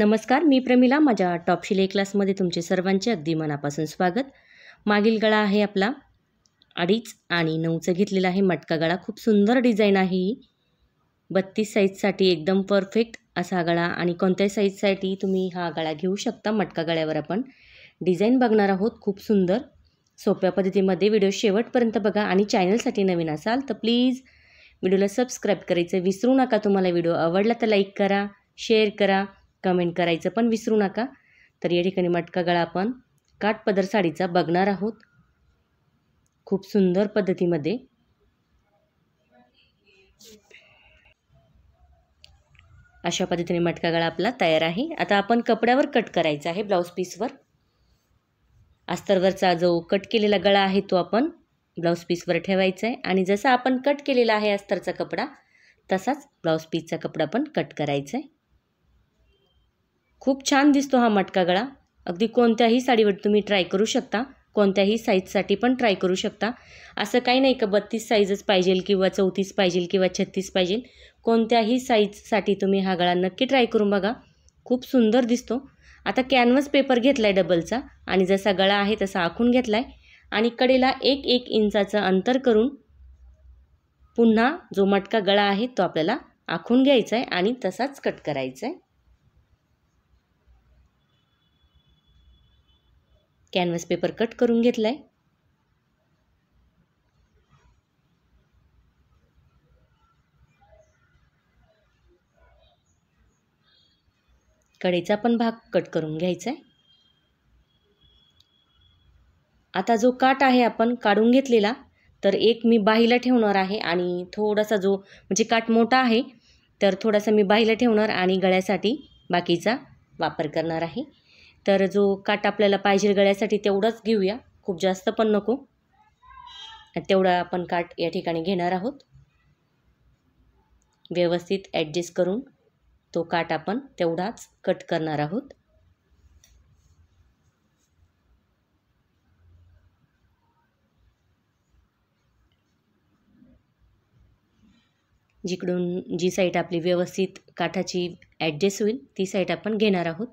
नमस्कार मी प्रमिला माझ्या टॉप शिलाई क्लासमध्ये तुमचे सर्वांचे अगदी मनापासून स्वागत मागील गळा आहे आपला अडीच आणि नऊचं घेतलेला आहे मटका गळा खूप सुंदर डिझाईन आहे ही बत्तीस साईजसाठी एकदम परफेक्ट असा गळा आणि कोणत्याही साईजसाठी तुम्ही हा गळा घेऊ शकता मटका गळ्यावर आपण डिझाईन बघणार आहोत खूप सुंदर सोप्या पद्धतीमध्ये व्हिडिओ शेवटपर्यंत बघा आणि चॅनलसाठी नवीन असाल तर प्लीज व्हिडिओला सबस्क्राईब करायचं विसरू नका तुम्हाला व्हिडिओ आवडला तर लाईक करा शेअर करा कमेंट करायचं पण विसरू नका तर या ठिकाणी मटका गळा आपण पदर साडीचा बघणार आहोत खूप सुंदर पद्धतीमध्ये अशा पद्धतीने मटका गळा आपला तयार आहे आता आपण कपड्यावर कट करायचा आहे ब्लाऊज पीसवर अस्तरवरचा जो कट केलेला गळा आहे तो आपण ब्लाऊज पीसवर ठेवायचा आहे आणि जसा आपण कट केलेला आहे अस्तरचा कपडा तसाच ब्लाऊज पीसचा कपडा पण कट करायचा आहे खूप छान दिसतो हा मटका गळा अगदी कोणत्याही साडीवर तुम्ही ट्राय करू शकता कोणत्याही साईजसाठी पण ट्राय करू शकता असं काही नाही का बत्तीस साईजच पाहिजेल किंवा चौतीस पाहिजे किंवा छत्तीस पाहिजे कोणत्याही साईजसाठी तुम्ही हा गळा नक्की ट्राय करून बघा खूप सुंदर दिसतो आता कॅनव्हस पेपर घेतला आहे डबलचा आणि जसा गळा आहे तसा आखून घेतला आहे आणि कडेला एक एक इंचाचं अंतर करून पुन्हा जो मटका गळा आहे तो आपल्याला आखून घ्यायचा आहे आणि तसाच कट करायचा आहे कॅनव्हास पेपर कट करून घेतला आहे कडेचा पण भाग कट करून घ्यायचा आहे आता जो काट आहे आपण काढून घेतलेला तर एक मी बाहीला ठेवणार आहे आणि थोडासा जो म्हणजे काट मोठा आहे तर थोडासा मी बाहीला ठेवणार आणि गळ्यासाठी बाकीचा वापर करणार आहे तर जो काट आपल्याला पाहिजे गळ्यासाठी तेवढाच घेऊया खूप जास्त पण नको तेवढा आपण काट या ठिकाणी घेणार आहोत व्यवस्थित ॲडजस्ट करून तो काट आपण तेवढाच कट करणार आहोत जिकडून जी साईड आपली व्यवस्थित काठाची ॲडजस्ट होईल ती साईड आपण घेणार आहोत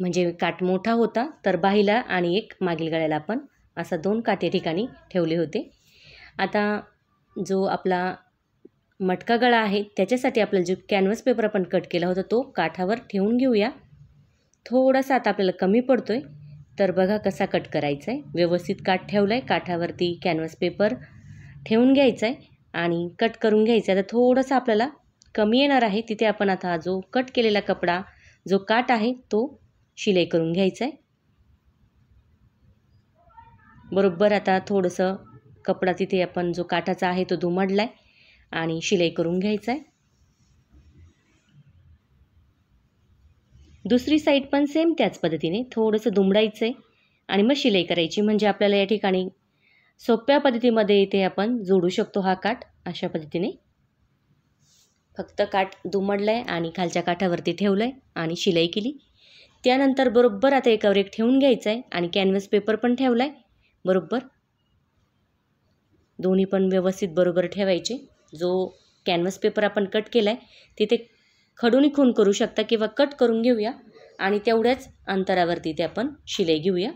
म्हणजे काठ मोठा होता तर बाहीला आणि एक मागील गळ्याला आपण असा दोन काटे ठिकाणी ठेवले होते आता जो आपला मटका गळा आहे त्याच्यासाठी आपल्याला जो कॅनव्हस पेपर आपण कट केला होता तो काठावर ठेवून घेऊया थोडासा आता आपल्याला कमी पडतो आहे तर बघा कसा कट करायचा आहे व्यवस्थित काठ ठेवला आहे काठावरती कॅनव्हास पेपर ठेवून घ्यायचा आहे आणि कट करून घ्यायचा आहे आता थोडंसं आपल्याला कमी येणार आहे तिथे आपण आता जो कट केलेला कपडा जो काट आहे तो शिलाई करून घ्यायचं आहे बरोबर आता थोडंसं कपडा तिथे आपण जो काठाचा आहे तो दुमडला आहे आणि शिलाई करून घ्यायचा आहे दुसरी साईड पण सेम त्याच पद्धतीने थोडंसं दुमडायचं आहे आणि मग शिलाई करायची म्हणजे आपल्याला या ठिकाणी सोप्या पद्धतीमध्ये इथे आपण जोडू शकतो हा काठ अशा पद्धतीने फक्त काठ दुमडलं आहे आणि खालच्या काठावरती ठेवलं आहे आणि शिलाई केली त्यानंतर बरोबर आता एकावर एक ठेवून घ्यायचं आहे आणि कॅनव्हस पेपर पण ठेवला आहे बरोबर दोन्ही पण व्यवस्थित बरोबर ठेवायचे जो कॅनव्हस पेपर आपण कट केला आहे तिथे खडून खून करू शकता किंवा कट करून घेऊया आणि तेवढ्याच अंतरावरती ते आपण शिलाई घेऊया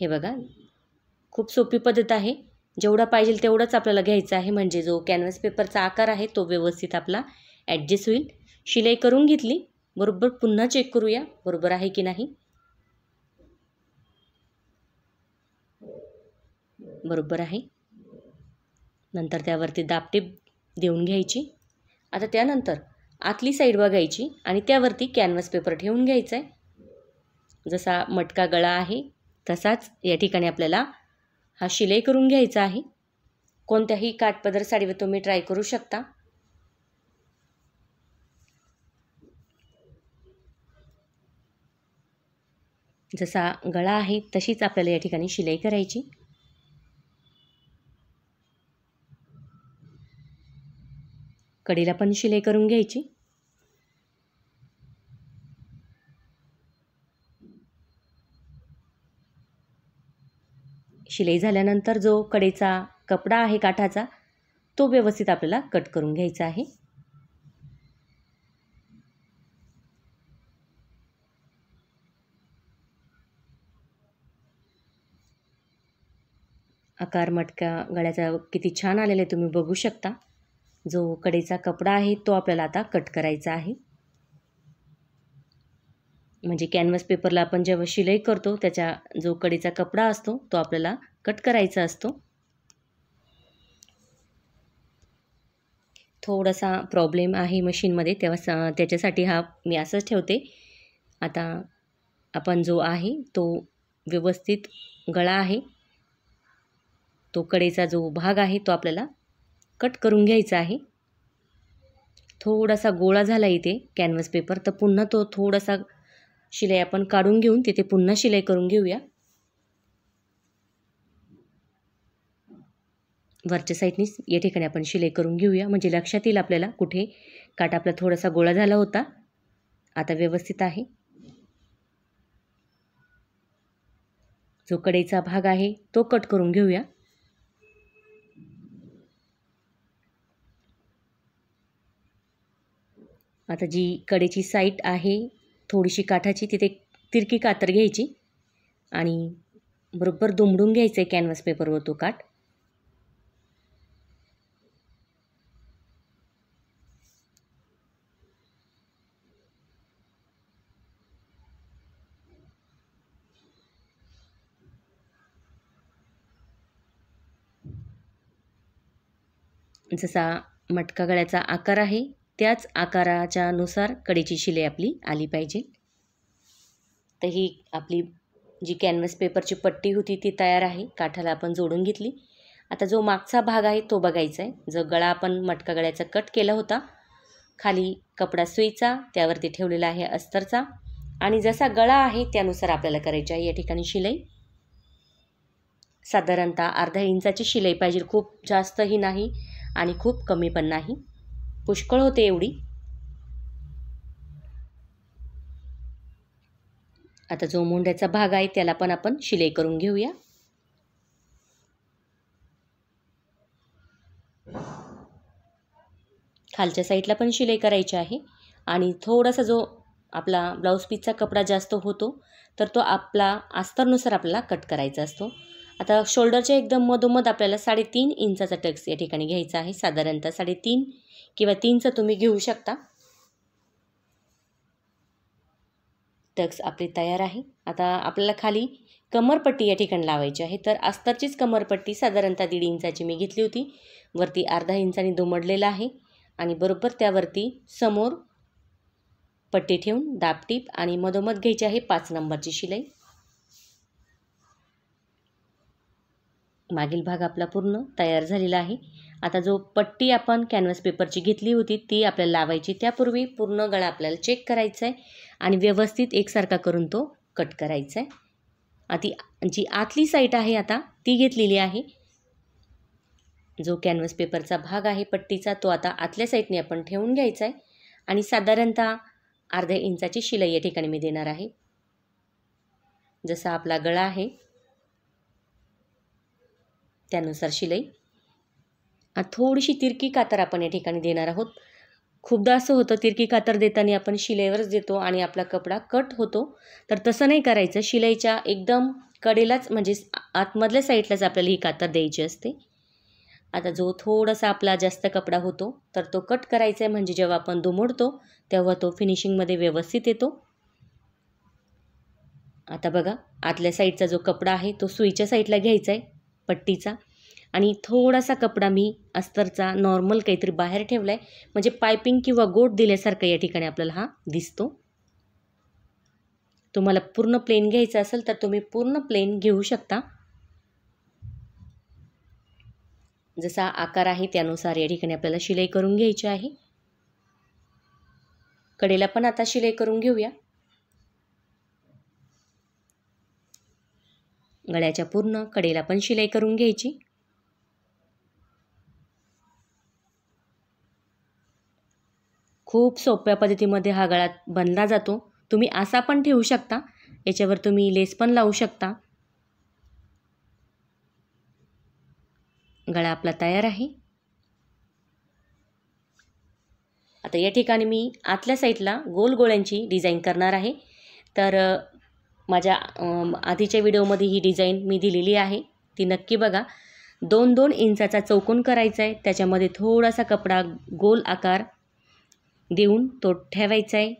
हे बघा खूप सोपी पद्धत आहे जेवढा पाहिजे तेवढाच आपल्याला घ्यायचा आहे म्हणजे जो कॅनव्हस पेपरचा आकार आहे तो व्यवस्थित आपला ॲडजस्ट होईल शिलाई करून घेतली बरोबर पुन्हा चेक करूया बरोबर आहे की नाही बरोबर आहे नंतर त्यावरती दापटीप देऊन घ्यायची आता त्यानंतर आतली साईड बघायची आणि त्यावरती कॅनव्हास पेपर ठेवून घ्यायचा आहे जसा मटका गळा आहे तसाच या ठिकाणी आपल्याला हा शिलाई करून घ्यायचा आहे कोणत्याही काठपदर साडीवर तुम्ही ट्राय करू शकता जसा गळा आहे तशीच आपल्याला या ठिकाणी शिलाई करायची कडीला पण शिलाई करून घ्यायची शिलाई झाल्यानंतर जो कडेचा कपडा आहे काठाचा तो व्यवस्थित आपल्याला कट करून घ्यायचा आहे आकार मटका गळ्याचा किती छान आलेले तुम्ही बघू शकता जो कडेचा कपडा आहे तो आपल्याला आता कट करायचा आहे म्हणजे कॅनव्हास पेपरला आपण जेव्हा शिलाई करतो त्याच्या जो कडेचा कपडा असतो तो आपल्याला कट करायचा असतो थोडासा प्रॉब्लेम आहे मशीनमध्ये तेव्हा त्याच्यासाठी हा मी असंच ठेवते आता आपण जो आहे तो व्यवस्थित गळा आहे तो कडेचा जो भाग आहे तो आपल्याला कट करून घ्यायचा आहे थोडासा गोळा झाला इथे कॅनव्हस पेपर तर पुन्हा तो थोडासा शिलाई आपण काढून घेऊन तिथे पुन्हा शिलाई करून घेऊया वरच्या साईडनीच या ठिकाणी आपण शिलाई करून घेऊया म्हणजे लक्षात येईल आपल्याला कुठे काटा आपला थोडासा गोळा झाला होता आता व्यवस्थित आहे जो कडेचा भाग आहे तो कट करून घेऊया आता जी कडेची साईट आहे थोडीशी काठाची तिथे तिरकी कातर घ्यायची आणि बरोबर दुमडून घ्यायचं आहे कॅनव्हास पेपरवर तो काठ जसा मटका गळ्याचा आकार आहे त्याच आकाराच्या नुसार कडेची शिलाई आपली आली पाहिजे तर ही आपली जी कॅनव्हस पेपरची पट्टी होती ती तयार आहे काठाला आपण जोडून घेतली आता जो मागचा भाग आहे तो बघायचा आहे जो गळा आपण मटका गळ्याचा कट केला होता खाली कपडा सुईचा त्यावरती ठेवलेला आहे अस्तरचा आणि जसा गळा आहे त्यानुसार आपल्याला करायची आहे या ठिकाणी शिलाई साधारणतः अर्धा इंचाची शिलाई पाहिजे खूप जास्तही नाही आणि खूप कमी पण नाही पुष्कळ होते एवढी आता जो मुंड्याचा भाग आहे त्याला पण आपण शिलाई करून घेऊया खालच्या साईडला पण शिलाई करायची आहे आणि थोडासा जो आपला ब्लाऊज पीसचा कपडा जास्त होतो तर तो आपला आस्तरनुसार आपल्याला कट करायचा असतो आता शोल्डरच्या एकदम मधोमध आपल्याला साडेतीन इंचाचा टक्स या ठिकाणी घ्यायचा आहे साधारणतः साडेतीन किंवा तीनचं तुम्ही घेऊ शकता टक्स आपली तयार आहे आता आपल्याला खाली कमरपट्टी या ठिकाणी लावायची आहे तर अस्तरचीच कमरपट्टी साधारणतः दीड इंचाची मी घेतली होती वरती अर्धा इंचाने दुमडलेला आहे आणि बरोबर त्यावरती समोर पट्टी ठेवून दापटीप आणि मधोमध घ्यायची आहे पाच नंबरची शिलाई मागील भाग आपला पूर्ण तयार झालेला आहे आता जो पट्टी आपण कॅनव्हस पेपरची घेतली होती ती आपल्याला लावायची त्यापूर्वी पूर्ण गळा आपल्याला चेक करायचा आहे आणि व्यवस्थित एकसारखा करून तो कट करायचा आहे आती जी आतली साईट आहे आता ती घेतलेली आहे जो कॅनव्हस पेपरचा भाग आहे पट्टीचा तो आता आतल्या साईडने आपण ठेवून घ्यायचा आहे आणि साधारणतः अर्ध्या इंचाची शिलाई या ठिकाणी मी देणार आहे जसा आपला गळा आहे त्यानुसार शिलाई थोडीशी तिरकी कातर आपण या ठिकाणी देणार आहोत खूपदा असं होतं तिरकी कातर देताना आपण शिलाईवरच देतो आणि आपला कपडा कट होतो तर तसं नाही करायचं शिलाईच्या एकदम कडेलाच म्हणजे आतमधल्या साईडलाच आपल्याला ही कातर द्यायची असते आता जो थोडासा आपला जास्त कपडा होतो तर तो कट करायचा आहे म्हणजे जेव्हा आपण दुमडतो तेव्हा तो फिनिशिंगमध्ये व्यवस्थित येतो आता बघा आतल्या साईडचा जो कपडा आहे तो सुईच्या साईडला घ्यायचा आहे पट्टीचा आणि थोडासा कपडा मी अस्तरचा नॉर्मल काहीतरी बाहेर ठेवला आहे म्हणजे पायपिंग किंवा गोट दिल्यासारखा या ठिकाणी आपल्याला हा दिसतो तुम्हाला पूर्ण प्लेन घ्यायचा असेल तर तुम्ही पूर्ण प्लेन घेऊ शकता जसा आकार आहे त्यानुसार या ठिकाणी आपल्याला शिलाई करून घ्यायची आहे कडेला पण आता शिलाई करून घेऊया गळ्याच्या पूर्ण कडेला पण शिलाई करून घ्यायची खूप सोप्या पद्धतीमध्ये हा गळा बनला जातो तुम्ही असा पण ठेवू शकता याच्यावर तुम्ही लेस पण लावू शकता गळा आपला तयार आहे आता या ठिकाणी मी आतल्या साईडला गोल गोळ्यांची डिझाईन करणार आहे तर माझ्या आधीच्या व्हिडिओमध्ये ही डिझाईन मी दिलेली आहे ती नक्की बघा दोन दोन इंचाचा चौकोन करायचा आहे त्याच्यामध्ये थोडासा कपडा गोल आकार देऊन तो ठेवायचा आहे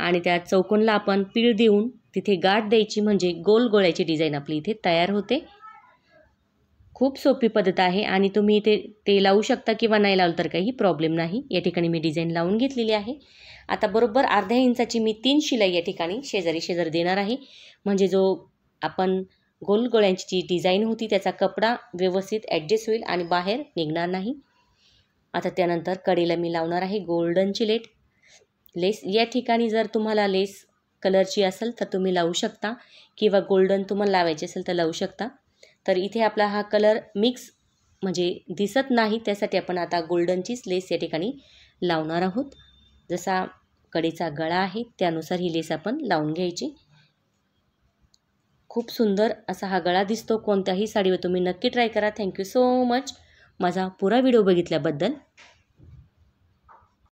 आणि त्या चौकोनला आपण पीळ देऊन तिथे गाठ द्यायची म्हणजे गोल गोळ्याची डिझाईन आपली इथे तयार होते खूप सोपी पद्धत आहे आणि तुम्ही इथे ते लावू शकता किंवा नाही लावलं तर काही प्रॉब्लेम नाही या ठिकाणी मी डिझाईन लावून घेतलेली आहे आता बरोबर अर्ध्या इंचाची मी तीन शिलाई या ठिकाणी शेजारी शेजारी देणार आहे म्हणजे जो आपण गोल गोळ्यांची जी डिझाईन होती त्याचा कपडा व्यवस्थित ॲडजस्ट होईल आणि बाहेर निघणार नाही आता त्यानंतर कडेला मी लावणार आहे गोल्डन चिलेट लेस या ठिकाणी जर तुम्हाला लेस कलरची असेल तर तुम्ही लावू शकता किंवा गोल्डन तुम्हाला लावायची असेल तर लावू शकता तर इथे आपला हा कलर मिक्स म्हणजे दिसत नाही त्यासाठी आपण आता गोल्डनचीच लेस या ठिकाणी लावणार आहोत जसा कडेचा गळा आहे त्यानुसार ही लेस आपण लावून घ्यायची खूप सुंदर असा हा गळा दिसतो कोणत्याही साडीवर तुम्ही नक्की ट्राय करा थँक्यू सो मच माझा पुरा व्हिडिओ बघितल्याबद्दल